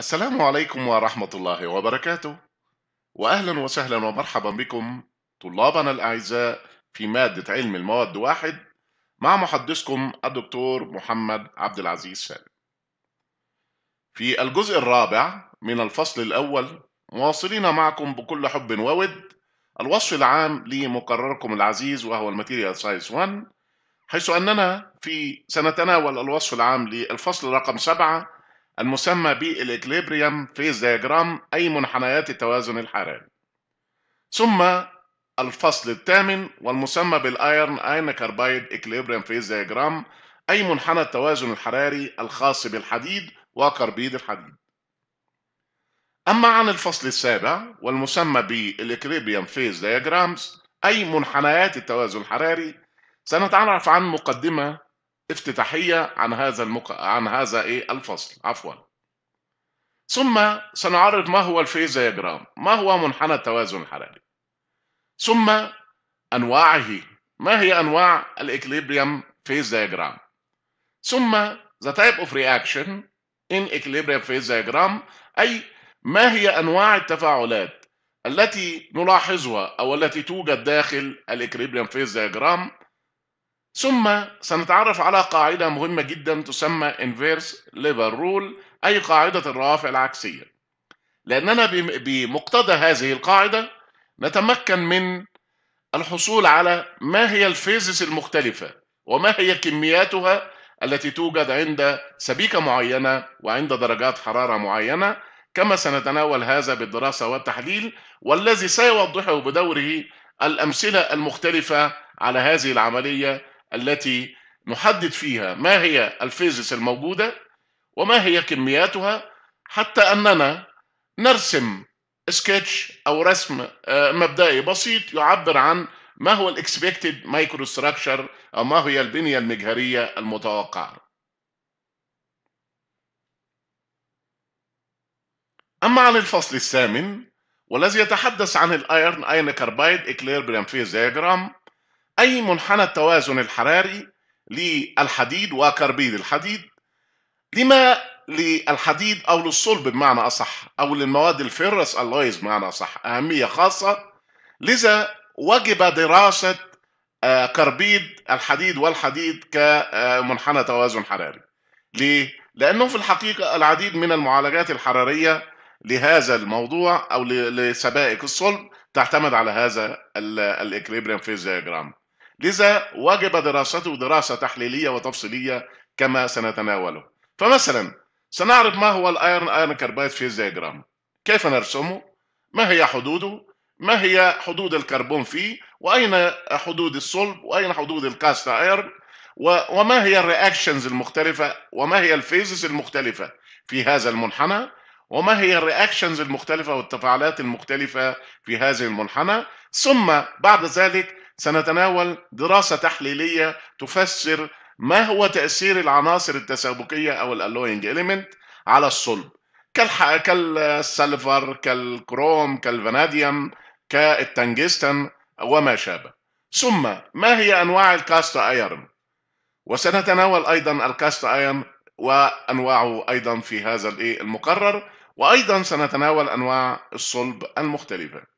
السلام عليكم ورحمة الله وبركاته وأهلا وسهلا ومرحبا بكم طلابنا الأعزاء في مادة علم المواد واحد مع محدثكم الدكتور محمد عبد العزيز سالم في الجزء الرابع من الفصل الأول مواصلين معكم بكل حب وود الوصف العام لمقرركم العزيز وهو الماتيريال سايز 1 حيث أننا في سنتناول الوصف العام للفصل رقم 7 المسمى بالإكليبريم فيز دياجرام أي منحنيات التوازن الحراري ثم الفصل الثامن والمسمى بالأيرن أين كاربايد إكليبريم فيز دياجرام أي منحنى التوازن الحراري الخاص بالحديد وكربيد الحديد أما عن الفصل السابع والمسمى بالإكليبريم فيز دياجرامز أي منحنيات التوازن الحراري سنتعرف عن مقدمة افتتاحيه عن هذا المك... عن هذا ايه الفصل عفوا ثم سنعرض ما هو الفيز دياجرام ما هو منحنى التوازن الحراري ثم انواعه ما هي انواع الاكليبريم فيز دياجرام ثم the type of reaction in equilibrium phase diagram اي ما هي انواع التفاعلات التي نلاحظها او التي توجد داخل الاكليبريم فيز دياجرام ثم سنتعرف على قاعدة مهمة جدا تسمى inverse level rule أي قاعدة الروافع العكسية لأننا بمقتضى هذه القاعدة نتمكن من الحصول على ما هي الفيزز المختلفة وما هي كمياتها التي توجد عند سبيكة معينة وعند درجات حرارة معينة كما سنتناول هذا بالدراسة والتحليل والذي سيوضحه بدوره الأمثلة المختلفة على هذه العملية التي نحدد فيها ما هي الفيزس الموجوده وما هي كمياتها حتى اننا نرسم سكتش او رسم آه، مبدئي بسيط يعبر عن ما هو الاكسبكتد مايكرو ستراكشر او ما هي البنيه المجهريه المتوقعه اما عن الفصل الثامن والذي يتحدث عن الايرن اين كاربايد اكليربريم فيز ديجرام أي منحنى التوازن الحراري للحديد وكربيد الحديد لما للحديد أو للصلب بمعنى أصح أو للمواد الفيروس ألويز بمعنى أصح أهمية خاصة لذا وجب دراسة آه، كربيد الحديد والحديد كمنحنى آه، توازن حراري ليه؟ لأنه في الحقيقة العديد من المعالجات الحرارية لهذا الموضوع أو لسبائك الصلب تعتمد على هذا الإكليبريم فيزياجرام لذا وجب دراسته دراسة تحليلية وتفصيلية كما سنتناوله فمثلا سنعرف ما هو الايرن ايرن كاربايت فيز دياجرام كيف نرسمه ما هي حدوده ما هي حدود الكربون فيه واين حدود الصلب واين حدود الكاست ايرن وما هي الرياكشنز المختلفة وما هي الفيزز المختلفة في هذا المنحنى وما هي الرياكشنز المختلفة والتفاعلات المختلفة في هذه المنحنى ثم بعد ذلك سنتناول دراسة تحليلية تفسر ما هو تأثير العناصر التسابقية أو الألوينج إليمنت على الصلب كالسلفر كالكروم كالفناديوم كالتنجستن وما شابه ثم ما هي أنواع الكاست أيرن وسنتناول أيضا الكاست أيرن وأنواعه أيضا في هذا المقرر وأيضا سنتناول أنواع الصلب المختلفة